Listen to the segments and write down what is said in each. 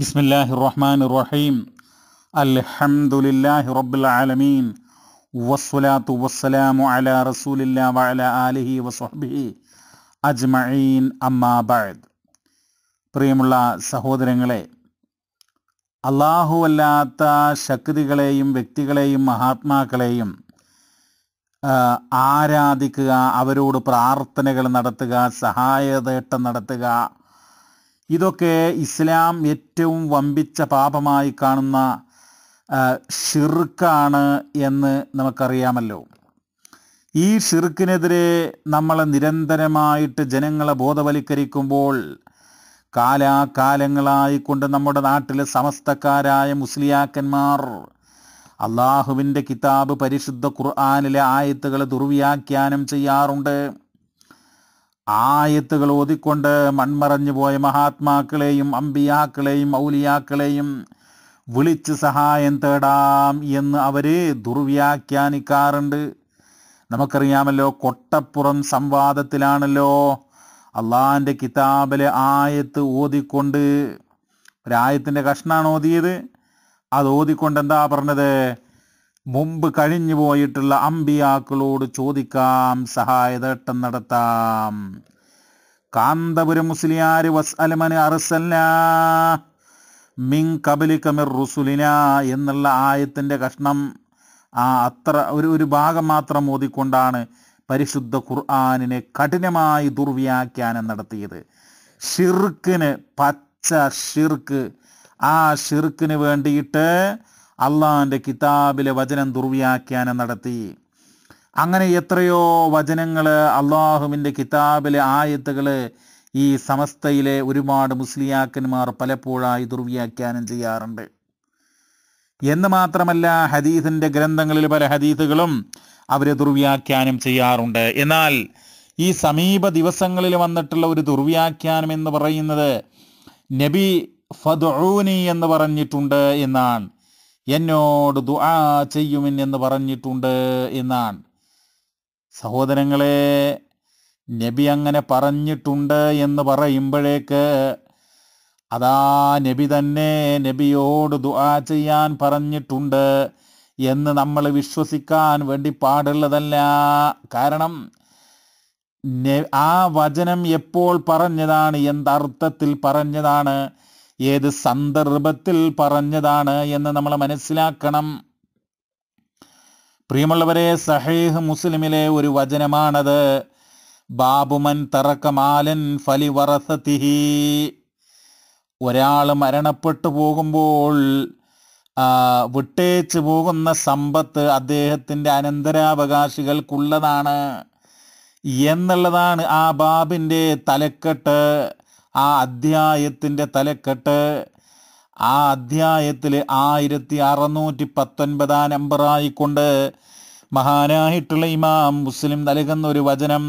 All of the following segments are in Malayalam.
ബിസ്മില്ലാഹി റഹ്മാൻ റഹീം അൽഹംദുലില്ലാഹി റബ്ബിൽ ആലമീൻ വസ്സലാത്തു വസ്സലാമു അല റസൂലില്ലാ വഅലാ ആലിഹി വസ്വഹ്ബിഹി അജ്മഈൻ അമ്മാ ബഅദ് പ്രിയമുള്ള സഹോദരങ്ങളെ അല്ലാത്ത ശക്തികളെയും വ്യക്തികളെയും മഹാത്മാക്കളെയും ആരാധിക്കുക അവരോട് പ്രാർത്ഥനകൾ നടത്തുക സഹായതേട്ടം നടത്തുക ഇതൊക്കെ ഇസ്ലാം ഏറ്റവും വമ്പിച്ച പാപമായി കാണുന്ന ഷിർക്കാണ് എന്ന് നമുക്കറിയാമല്ലോ ഈ ഷിർക്കിനെതിരെ നമ്മൾ നിരന്തരമായിട്ട് ജനങ്ങളെ ബോധവൽക്കരിക്കുമ്പോൾ കാലാകാലങ്ങളായിക്കൊണ്ട് നമ്മുടെ നാട്ടിലെ സമസ്തക്കാരായ മുസ്ലിയാക്കന്മാർ അള്ളാഹുവിൻ്റെ കിതാബ് പരിശുദ്ധ ഖുർആാനിലെ ആയത്തുകൾ ദുർവ്യാഖ്യാനം ചെയ്യാറുണ്ട് ആയത്തുകൾ ഓതിക്കൊണ്ട് മൺമറഞ്ഞു പോയ മഹാത്മാക്കളെയും അമ്പിയാക്കളെയും ഔലിയാക്കളെയും വിളിച്ച് സഹായം തേടാം എന്ന് അവർ ദുർവ്യാഖ്യാനിക്കാറുണ്ട് നമുക്കറിയാമല്ലോ കൊട്ടപ്പുറം സംവാദത്തിലാണല്ലോ അള്ളാഹിൻ്റെ കിതാബിലെ ആയത്ത് ഓതിക്കൊണ്ട് ഒരായത്തിൻ്റെ കഷ്ണാണ് ഓതിയത് അത് ഓതിക്കൊണ്ട് എന്താ പറഞ്ഞത് മുമ്പ് കഴിഞ്ഞു പോയിട്ടുള്ള അമ്പിയാക്കളോട് ചോദിക്കാം സഹായതേട്ടം നടത്താം കാന്തപുരം മുസ്ലിയാർ വസ് അലമന് അറസല്ല മിൻ കബലി കമിർ റുസുലിന എന്നുള്ള ആയത്തിൻ്റെ കഷ്ണം ആ അത്ര ഒരു ഒരു ഭാഗം മാത്രം ഓതിക്കൊണ്ടാണ് പരിശുദ്ധ ഖുർആാനിനെ കഠിനമായി ദുർവ്യാഖ്യാനം നടത്തിയത് ഷിർക്കിന് പച്ച ഷിർക്ക് ആ ഷിർക്കിന് വേണ്ടിയിട്ട് അള്ളാഹിൻ്റെ കിതാബിലെ വചനം ദുർവ്യാഖ്യാനം നടത്തി അങ്ങനെ എത്രയോ വചനങ്ങൾ അള്ളാഹുവിൻ്റെ കിതാബിലെ ആയത്തുകൾ ഈ സമസ്തയിലെ ഒരുപാട് മുസ്ലിയാക്കന്മാർ പലപ്പോഴായി ദുർവ്യാഖ്യാനം ചെയ്യാറുണ്ട് എന്ന് മാത്രമല്ല ഹദീസിൻ്റെ ഗ്രന്ഥങ്ങളിൽ പല ഹദീസുകളും അവർ ദുർവ്യാഖ്യാനം ചെയ്യാറുണ്ട് എന്നാൽ ഈ സമീപ ദിവസങ്ങളിൽ വന്നിട്ടുള്ള ഒരു ദുർവ്യാഖ്യാനം എന്ന് പറയുന്നത് നബി ഫദൂനി എന്ന് പറഞ്ഞിട്ടുണ്ട് എന്നാണ് എന്നോട് ദുആ ചെയ്യുമിൻ എന്ന് പറഞ്ഞിട്ടുണ്ട് എന്നാണ് സഹോദരങ്ങളെ നബി അങ്ങനെ പറഞ്ഞിട്ടുണ്ട് എന്ന് പറയുമ്പോഴേക്ക് അതാ നബി തന്നെ നബിയോട് ദുആ ചെയ്യാൻ പറഞ്ഞിട്ടുണ്ട് എന്ന് നമ്മൾ വിശ്വസിക്കാൻ വേണ്ടി പാടുള്ളതല്ല കാരണം ആ വചനം എപ്പോൾ പറഞ്ഞതാണ് എന്തർത്ഥത്തിൽ പറഞ്ഞതാണ് ഏത് സന്ദർഭത്തിൽ പറഞ്ഞതാണ് എന്ന് നമ്മൾ മനസ്സിലാക്കണം പ്രിയമുള്ളവരെ സഹേഹ് മുസ്ലിമിലെ ഒരു വചനമാണത് ബാബുമൻ തറക്കമാലൻ ഫലി വറസതിഹി ഒരാൾ മരണപ്പെട്ടു പോകുമ്പോൾ വിട്ടേച്ച് പോകുന്ന സമ്പത്ത് അദ്ദേഹത്തിൻ്റെ അനന്തരാവകാശികൾക്കുള്ളതാണ് എന്നുള്ളതാണ് ആ ബാബിൻ്റെ തലക്കെട്ട് ആ അധ്യായത്തിൻ്റെ തലക്കെട്ട് ആ അധ്യായത്തിൽ ആയിരത്തി അറുന്നൂറ്റി പത്തൊൻപതാം നമ്പറായിക്കൊണ്ട് മഹാനായിട്ടുള്ള ഇമാം മുസ്ലിം നൽകുന്ന ഒരു വചനം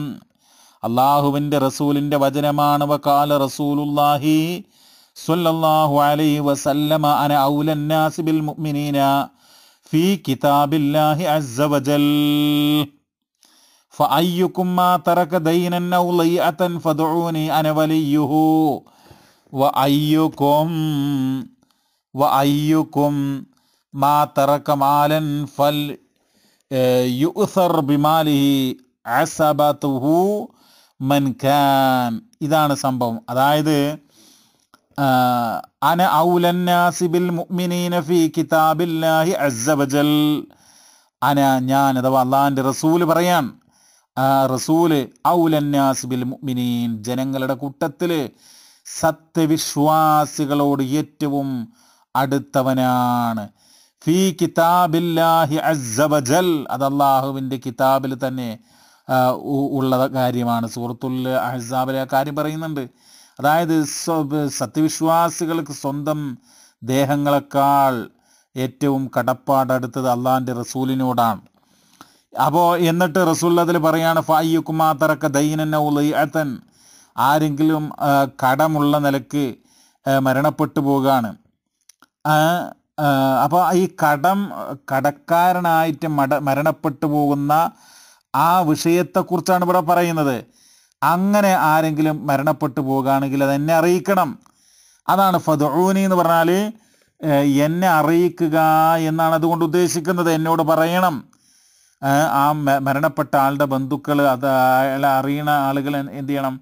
അള്ളാഹുവിൻ്റെ റസൂലിൻ്റെ വചനമാണ് വക്കാല റസൂലുല്ലാഹി സുല്ലാഹു അലൈഹി വസല്ലമ അന ഔലന്നാസിബിൽ മുഅ്മിനീന ഫീ കിതാബില്ലാഹി അസ്സ فأيكم ما ترك دينا أو ليئة فدعوني أنا وليه وأيكم وأيكم ما ترك مالا يؤثر بماله عصبته من كان إذا سمبو هذا آه أنا أولى الناس بالمؤمنين في كتاب الله عز وجل أنا يعني والله عند رسول بريان റസൂല് ബിൽ മുഅ്മിനീൻ ജനങ്ങളുടെ കൂട്ടത്തിൽ സത്യവിശ്വാസികളോട് ഏറ്റവും അടുത്തവനാണ് ഫീ കിതാബില്ലാഹി അസബജൽ അത് കിതാബിൽ തന്നെ ഉള്ള കാര്യമാണ് സൂറത്തുൽ അഹസാബിലെ കാര്യം പറയുന്നുണ്ട് അതായത് സത്യവിശ്വാസികൾക്ക് സ്വന്തം ദേഹങ്ങളെക്കാൾ ഏറ്റവും കടപ്പാടടുത്തത് അള്ളാഹിൻ്റെ റസൂലിനോടാണ് അപ്പോൾ എന്നിട്ട് റസൂല്ലതിൽ പറയാണ് ഫായിക്കുമാ തറക്ക ദൈനന്ന ഉലയത്തൻ ആരെങ്കിലും കടമുള്ള നിലക്ക് മരണപ്പെട്ടു പോവുകയാണ് അപ്പോൾ ഈ കടം കടക്കാരനായിട്ട് മട മരണപ്പെട്ടു പോകുന്ന ആ വിഷയത്തെക്കുറിച്ചാണ് ഇവിടെ പറയുന്നത് അങ്ങനെ ആരെങ്കിലും മരണപ്പെട്ടു പോകുകയാണെങ്കിൽ അത് എന്നെ അറിയിക്കണം അതാണ് ഫതോനി എന്ന് പറഞ്ഞാൽ എന്നെ അറിയിക്കുക എന്നാണ് അതുകൊണ്ട് ഉദ്ദേശിക്കുന്നത് എന്നോട് പറയണം ആ മരണപ്പെട്ട ആളുടെ ബന്ധുക്കൾ അത് അയാളെ അറിയണ ആളുകൾ എന്ത് ചെയ്യണം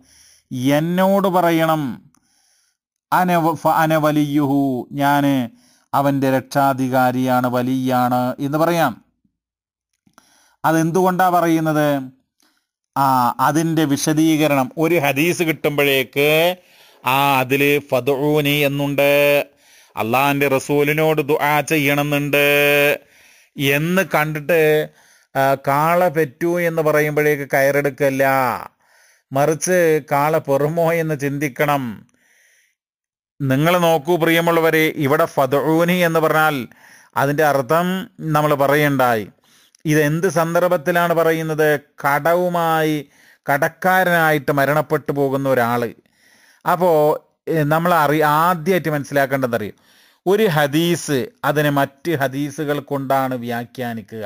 എന്നോട് പറയണം അന അന വലിയുഹു ഞാൻ അവൻ്റെ രക്ഷാധികാരിയാണ് വലിയാണ് എന്ന് പറയാം അതെന്തുകൊണ്ടാണ് പറയുന്നത് ആ അതിൻ്റെ വിശദീകരണം ഒരു ഹദീസ് കിട്ടുമ്പോഴേക്ക് ആ അതിൽ ഫതൂനി എന്നുണ്ട് അള്ളാഹിൻ്റെ റസൂലിനോട് ദുആ ചെയ്യണമെന്നുണ്ട് എന്ന് കണ്ടിട്ട് കാള പെറ്റു എന്ന് പറയുമ്പോഴേക്ക് കയറെടുക്കല്ല മറിച്ച് കാള പെറുമോ എന്ന് ചിന്തിക്കണം നിങ്ങൾ നോക്കൂ പ്രിയമുള്ളവരെ ഇവിടെ ഫതൂനി എന്ന് പറഞ്ഞാൽ അതിൻ്റെ അർത്ഥം നമ്മൾ പറയണ്ടായി ഇതെന്ത് സന്ദർഭത്തിലാണ് പറയുന്നത് കടവുമായി കടക്കാരനായിട്ട് മരണപ്പെട്ടു പോകുന്ന ഒരാൾ അപ്പോൾ നമ്മൾ അറി ആദ്യമായിട്ട് മനസ്സിലാക്കേണ്ടതറിയും ഒരു ഹദീസ് അതിനെ മറ്റ് ഹദീസുകൾ കൊണ്ടാണ് വ്യാഖ്യാനിക്കുക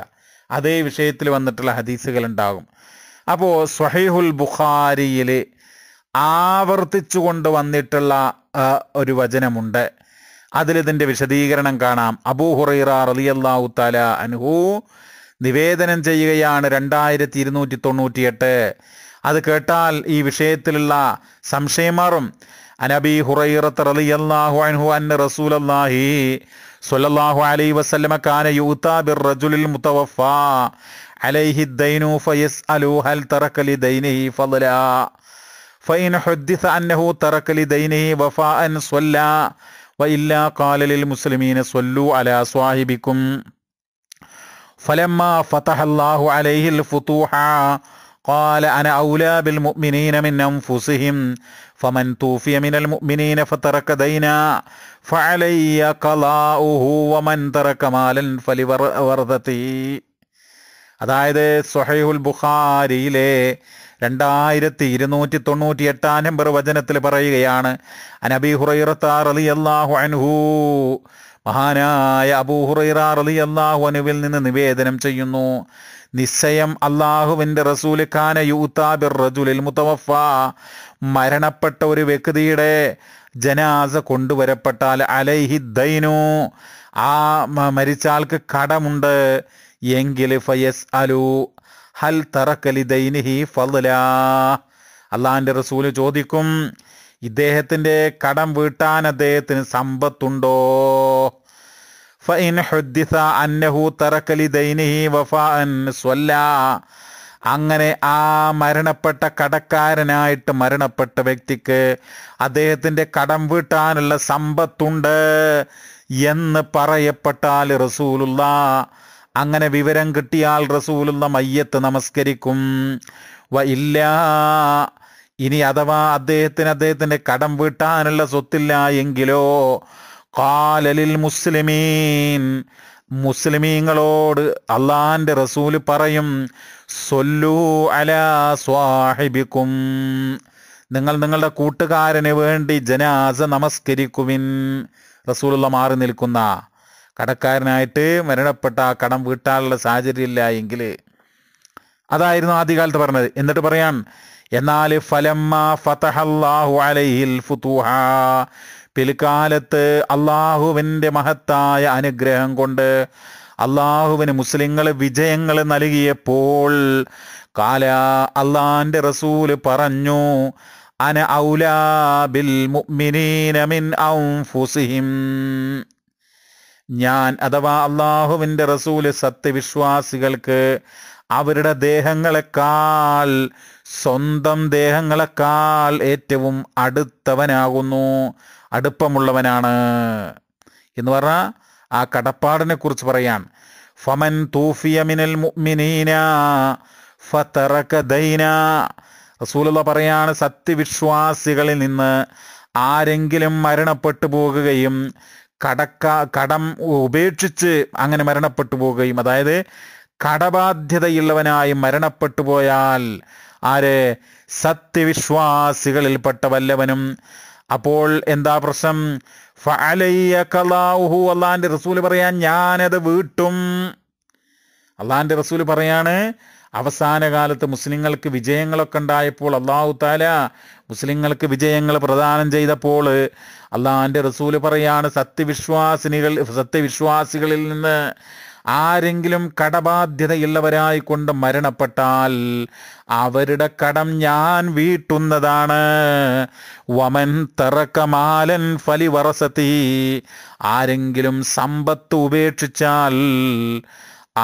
അതേ വിഷയത്തിൽ വന്നിട്ടുള്ള ഹദീസുകൾ ഉണ്ടാകും അപ്പോൾ സ്വഹീഹുൽ ബുഖാരിയിൽ ആവർത്തിച്ചു കൊണ്ട് വന്നിട്ടുള്ള ഒരു വചനമുണ്ട് അതിലിതിൻ്റെ വിശദീകരണം കാണാം അബൂ ഹുറൈറ റലിയല്ലാഹു താല അനുഹു നിവേദനം ചെയ്യുകയാണ് രണ്ടായിരത്തി ഇരുന്നൂറ്റി തൊണ്ണൂറ്റിയെട്ട് അത് കേട്ടാൽ ഈ വിഷയത്തിലുള്ള സംശയം മാറും عن أبي هريرة رضي الله عنه أن رسول الله صلى الله عليه وسلم كان يؤتى بالرجل المتوفى عليه الدين فيسأل هل ترك لدينه فضلا فإن حدث أنه ترك لدينه وفاء صلى وإلا قال للمسلمين صلوا على صاحبكم فلما فتح الله عليه الفتوح قال أنا أولى بالمؤمنين من أنفسهم ഫമൻ توفي من المؤمنين فترك دينا فعلي قلاؤه ومن ترك مالا ഫലിവർദതി അതായത് സൊഹൈഹുൽ ബുഖാരിയിലെ രണ്ടായിരത്തി ഇരുന്നൂറ്റി തൊണ്ണൂറ്റി എട്ടാം നമ്പർ വചനത്തിൽ പറയുകയാണ് അനബി ഹുറൈറത്താർ അലി അള്ളാഹു അൻഹു മഹാനായ അബൂ ഹുറൈറാർ അലി അള്ളാഹു അനുവിൽ നിന്ന് നിവേദനം ചെയ്യുന്നു നിശ്ചയം അള്ളാഹുവിൻ്റെ റസൂൽ ഖാന യൂത്താബിർ റജുലിൽ മുത്തവഫ മരണപ്പെട്ട ഒരു വ്യക്തിയുടെ ജനാസ കൊണ്ടുവരപ്പെട്ടാൽ അലൈഹി ദൈനു ആ മരിച്ച ആൾക്ക് കടമുണ്ട് എങ്കിൽ ഫയസ് അലു ഹൽ തറക്കലി ദൈനിഹി ഫല അള്ളാഹിൻ്റെ റസൂല് ചോദിക്കും ഇദ്ദേഹത്തിൻ്റെ കടം വീട്ടാൻ അദ്ദേഹത്തിന് സമ്പത്തുണ്ടോ ഫൈൻ ഹുദ്ദിസ അന്നഹു തറക്കലി ദൈനിഹി വഫാൻ സ്വല്ല അങ്ങനെ ആ മരണപ്പെട്ട കടക്കാരനായിട്ട് മരണപ്പെട്ട വ്യക്തിക്ക് അദ്ദേഹത്തിൻ്റെ കടം വീട്ടാനുള്ള സമ്പത്തുണ്ട് എന്ന് പറയപ്പെട്ടാൽ റസൂലുള്ള അങ്ങനെ വിവരം കിട്ടിയാൽ റസൂലുള്ള മയ്യത്ത് നമസ്കരിക്കും വ ഇല്ല ഇനി അഥവാ അദ്ദേഹത്തിന് അദ്ദേഹത്തിൻ്റെ കടം വീട്ടാനുള്ള സ്വത്തില്ല എങ്കിലോ കാലലിൽ മുസ്ലിമീൻ മുസ്ലിമീങ്ങളോട് അള്ളാന്റെ റസൂല് പറയും സൊല്ലു അലാ സ്വാഹിബിക്കും നിങ്ങൾ നിങ്ങളുടെ കൂട്ടുകാരന് വേണ്ടി ജനാസ നമസ്കരിക്കുവിൻ റസൂലുള്ള മാറി നിൽക്കുന്ന കടക്കാരനായിട്ട് മരണപ്പെട്ട ആ കടം വീട്ടാനുള്ള ഇല്ല എങ്കിൽ അതായിരുന്നു ആദ്യകാലത്ത് പറഞ്ഞത് എന്നിട്ട് പറയാൻ എന്നാൽ ഫലമ്മ ഫതഹല്ലാഹു അലൈഹിൽ ഫുതുഹ പിൽക്കാലത്ത് അള്ളാഹുവിൻ്റെ മഹത്തായ അനുഗ്രഹം കൊണ്ട് അള്ളാഹുവിന് മുസ്ലിങ്ങൾ വിജയങ്ങൾ നൽകിയപ്പോൾ കാല അള്ളാന്റെ റസൂല് പറഞ്ഞു അന ഔലാ ബിൽ മുഅ്മിനീന മിൻ അൻഫുസിഹിം ഞാൻ അഥവാ അള്ളാഹുവിൻ്റെ റസൂല് സത്യവിശ്വാസികൾക്ക് അവരുടെ ദേഹങ്ങളെക്കാൾ സ്വന്തം ദേഹങ്ങളെക്കാൾ ഏറ്റവും അടുത്തവനാകുന്നു അടുപ്പമുള്ളവനാണ് എന്ന് പറഞ്ഞാൽ ആ കടപ്പാടിനെ കുറിച്ച് പറയാൻ ഫമൻ തൂഫിയ മിനൽ മുഅ്മിനീന ഫതറക റസൂലുള്ള പറയാണ് സത്യവിശ്വാസികളിൽ നിന്ന് ആരെങ്കിലും മരണപ്പെട്ടു പോകുകയും കടക്ക കടം ഉപേക്ഷിച്ച് അങ്ങനെ മരണപ്പെട്ടു പോകുകയും അതായത് കടബാധ്യതയുള്ളവനായി മരണപ്പെട്ടു പോയാൽ ആര് സത്യവിശ്വാസികളിൽപ്പെട്ട വല്ലവനും അപ്പോൾ എന്താ പ്രശ്നം അള്ളാന്റെ അള്ളാൻ്റെ റസൂല് പറയാൻ ഞാനത് വീട്ടും അള്ളാന്റെ റസൂല് പറയാണ് അവസാന കാലത്ത് മുസ്ലിങ്ങൾക്ക് വിജയങ്ങളൊക്കെ ഉണ്ടായപ്പോൾ അള്ളാഹു താല മുസ്ലിങ്ങൾക്ക് വിജയങ്ങൾ പ്രദാനം ചെയ്തപ്പോൾ അള്ളാഹാൻ്റെ റസൂല് പറയാണ് സത്യവിശ്വാസിനികൾ സത്യവിശ്വാസികളിൽ നിന്ന് ആരെങ്കിലും കടബാധ്യതയുള്ളവരായിക്കൊണ്ട് മരണപ്പെട്ടാൽ അവരുടെ കടം ഞാൻ വീട്ടുന്നതാണ് വമൻ തറക്കമാലൻ ഫലി വറസത്തി ആരെങ്കിലും സമ്പത്ത് ഉപേക്ഷിച്ചാൽ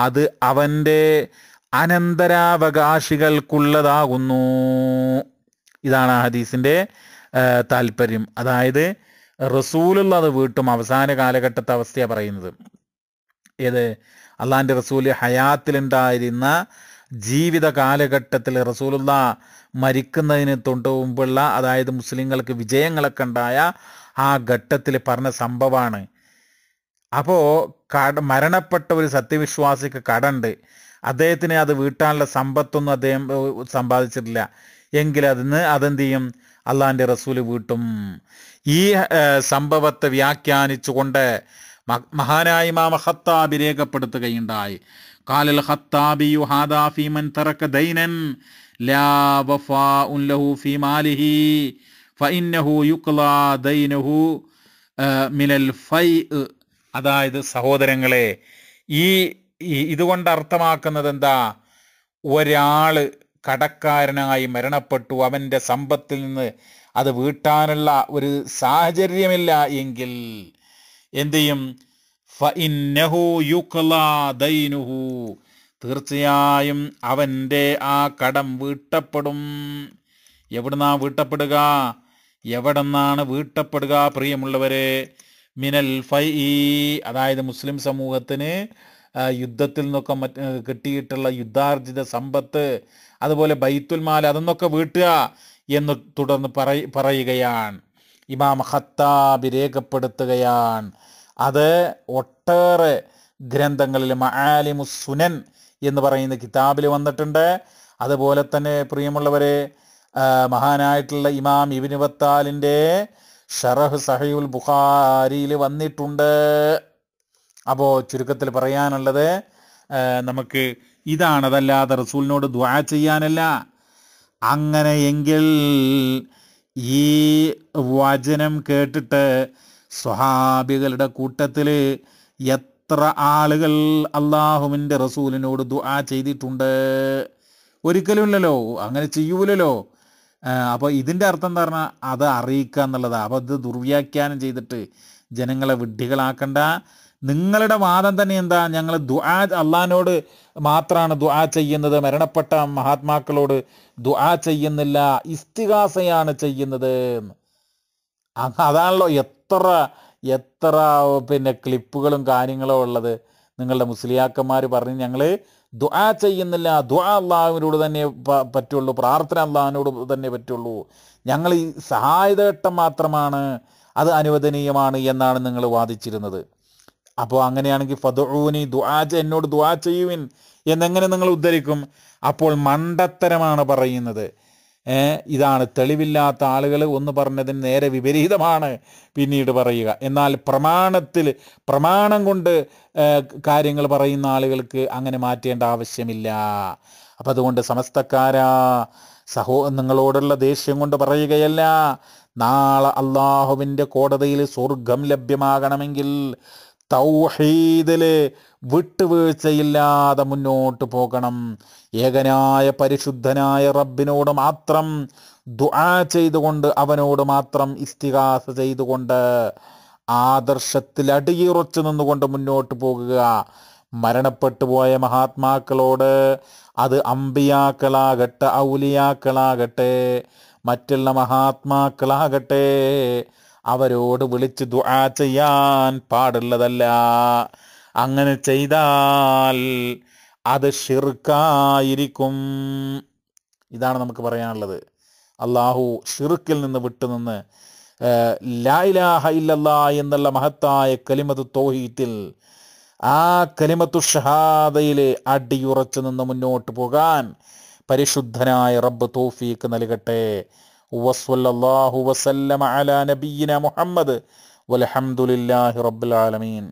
അത് അവൻ്റെ അനന്തരാവകാശികൾക്കുള്ളതാകുന്നു ഇതാണ് ഹദീസിൻ്റെ താല്പര്യം അതായത് റസൂലുള്ളത് വീട്ടും അവസാന കാലഘട്ടത്തെ അവസ്ഥയാണ് പറയുന്നത് ഏത് അള്ളാഹാൻ്റെ റസൂൽ ഹയാത്തിലുണ്ടായിരുന്ന ജീവിത കാലഘട്ടത്തിൽ റസൂലുള്ള മരിക്കുന്നതിന് തൊണ്ട് മുമ്പുള്ള അതായത് മുസ്ലിങ്ങൾക്ക് വിജയങ്ങളൊക്കെ ഉണ്ടായ ആ ഘട്ടത്തിൽ പറഞ്ഞ സംഭവമാണ് അപ്പോൾ കട മരണപ്പെട്ട ഒരു സത്യവിശ്വാസിക്ക് കടണ്ട് അദ്ദേഹത്തിന് അത് വീട്ടാനുള്ള സമ്പത്തൊന്നും അദ്ദേഹം സമ്പാദിച്ചിട്ടില്ല എങ്കിൽ അതിന് അതെന്ത് ചെയ്യും അള്ളാഹിൻ്റെ റസൂല് വീട്ടും ഈ സംഭവത്തെ വ്യാഖ്യാനിച്ചുകൊണ്ട് മഹാനായ ഇമാം ഹത്താബി രേഖപ്പെടുത്തുകയുണ്ടായി കാലൽ ഹത്താബിയു ഹാദാഫിമൻ തറക്ക ദൈനൻ ലാ വഫാ ഉൻ ലഹു ഫീ മാലിഹി ഫഇന്നഹു യുക്ലാ ദൈനഹു മിനൽ ഫൈ അതായത് സഹോദരങ്ങളെ ഈ ഇതുകൊണ്ട് അർത്ഥമാക്കുന്നത് എന്താ ഒരാൾ കടക്കാരനായി മരണപ്പെട്ടു അവൻ്റെ സമ്പത്തിൽ നിന്ന് അത് വീട്ടാനുള്ള ഒരു സാഹചര്യമില്ല എങ്കിൽ എന്ത് ചെയ്യും ദൈനുഹു തീർച്ചയായും അവൻ്റെ ആ കടം വീട്ടപ്പെടും എവിടുന്നാ വീട്ടപ്പെടുക എവിടെ നിന്നാണ് വീട്ടപ്പെടുക പ്രിയമുള്ളവരെ മിനൽ ഫൈ അതായത് മുസ്ലിം സമൂഹത്തിന് യുദ്ധത്തിൽ നിന്നൊക്കെ മറ്റ് കിട്ടിയിട്ടുള്ള യുദ്ധാർജിത സമ്പത്ത് അതുപോലെ ബൈത്തുൽമാല അതെന്നൊക്കെ വീട്ടുക എന്ന് തുടർന്ന് പറയുകയാണ് ഇമാം ഹത്താബ് രേഖപ്പെടുത്തുകയാണ് അത് ഒട്ടേറെ ഗ്രന്ഥങ്ങളിൽ മഹാലിമു സുനൻ എന്ന് പറയുന്ന കിതാബിൽ വന്നിട്ടുണ്ട് അതുപോലെ തന്നെ പ്രിയമുള്ളവരെ മഹാനായിട്ടുള്ള ഇമാം ഇബിന് ബത്താലിൻ്റെ ഷറഹ് സഹയുൽ ബുഖാരിയിൽ വന്നിട്ടുണ്ട് അപ്പോൾ ചുരുക്കത്തിൽ പറയാനുള്ളത് നമുക്ക് ഇതാണതല്ലാതെ റസൂലിനോട് ദ്വാ ചെയ്യാനല്ല അങ്ങനെയെങ്കിൽ ഈ വചനം കേട്ടിട്ട് സ്വഹാബികളുടെ കൂട്ടത്തിൽ എത്ര ആളുകൾ അള്ളാഹുവിൻ്റെ റസൂലിനോട് ദുആ ചെയ്തിട്ടുണ്ട് ഒരിക്കലുമില്ലല്ലോ അങ്ങനെ ചെയ്യൂലല്ലോ അപ്പോൾ ഇതിൻ്റെ അർത്ഥം എന്താ പറഞ്ഞാൽ അത് അറിയിക്കുക എന്നുള്ളതാണ് അപ്പോൾ അത് ദുർവ്യാഖ്യാനം ചെയ്തിട്ട് ജനങ്ങളെ വിഡ്ഢികളാക്കണ്ട നിങ്ങളുടെ വാദം തന്നെ എന്താ ഞങ്ങൾ ദുആ അള്ളഹാനോട് മാത്രമാണ് ദുആ ചെയ്യുന്നത് മരണപ്പെട്ട മഹാത്മാക്കളോട് ദുആ ചെയ്യുന്നില്ല ഇസ്തിഹാസയാണ് ചെയ്യുന്നത് അതാണല്ലോ എത്ര എത്ര പിന്നെ ക്ലിപ്പുകളും കാര്യങ്ങളും ഉള്ളത് നിങ്ങളുടെ മുസ്ലിയാക്കന്മാർ പറഞ്ഞ് ഞങ്ങൾ ദുആ ചെയ്യുന്നില്ല ദുആ അള്ളാഹുവിനോട് തന്നെ പറ്റുള്ളൂ പ്രാർത്ഥന അള്ളാഹുവിനോട് തന്നെ പറ്റുള്ളൂ ഞങ്ങൾ ഈ സഹായതേട്ടം മാത്രമാണ് അത് അനുവദനീയമാണ് എന്നാണ് നിങ്ങൾ വാദിച്ചിരുന്നത് അപ്പോൾ അങ്ങനെയാണെങ്കിൽ ഫതുഊനി ദുആജ എന്നോട് ദുആ ചെയ്യുവിൻ എന്നെങ്ങനെ നിങ്ങൾ ഉദ്ധരിക്കും അപ്പോൾ മണ്ടത്തരമാണ് പറയുന്നത് ഇതാണ് തെളിവില്ലാത്ത ആളുകൾ ഒന്ന് പറഞ്ഞതിന് നേരെ വിപരീതമാണ് പിന്നീട് പറയുക എന്നാൽ പ്രമാണത്തിൽ പ്രമാണം കൊണ്ട് കാര്യങ്ങൾ പറയുന്ന ആളുകൾക്ക് അങ്ങനെ മാറ്റേണ്ട ആവശ്യമില്ല അപ്പം അതുകൊണ്ട് സമസ്തക്കാരാ സഹോ നിങ്ങളോടുള്ള ദേഷ്യം കൊണ്ട് പറയുകയല്ല നാളെ അള്ളാഹുവിൻ്റെ കോടതിയിൽ സ്വർഗം ലഭ്യമാകണമെങ്കിൽ തൗഹീദില് വിട്ടുവീഴ്ചയില്ലാതെ മുന്നോട്ട് പോകണം ഏകനായ പരിശുദ്ധനായ റബ്ബിനോട് മാത്രം ദുആ ചെയ്തുകൊണ്ട് അവനോട് മാത്രം ഇസ്തിഹാസ ചെയ്തുകൊണ്ട് ആദർശത്തിൽ അടിയുറച്ചു നിന്നുകൊണ്ട് മുന്നോട്ട് പോകുക മരണപ്പെട്ടു പോയ മഹാത്മാക്കളോട് അത് അമ്പിയാക്കളാകട്ടെ ഔലിയാക്കളാകട്ടെ മറ്റുള്ള മഹാത്മാക്കളാകട്ടെ അവരോട് വിളിച്ച് ദുആ ചെയ്യാൻ പാടുള്ളതല്ല അങ്ങനെ ചെയ്താൽ അത് ഷിർക്കായിരിക്കും ഇതാണ് നമുക്ക് പറയാനുള്ളത് അള്ളാഹു ഷിർക്കിൽ നിന്ന് വിട്ടുനിന്ന് ലായിലാഹ ഇല്ലല്ല എന്നുള്ള മഹത്തായ കലിമത്ത് തോഹീറ്റിൽ ആ കലിമത്തു ഷഹാദയിലെ അടിയുറച്ചു നിന്ന് മുന്നോട്ട് പോകാൻ പരിശുദ്ധനായ റബ്ബ് തോഫീക്ക് നൽകട്ടെ വസ്വല്ലാഹു വസല്ലം അല നബീന മുഹമ്മദ് വലഹമുല്ലാഹി റബ്ബുലാലമീൻ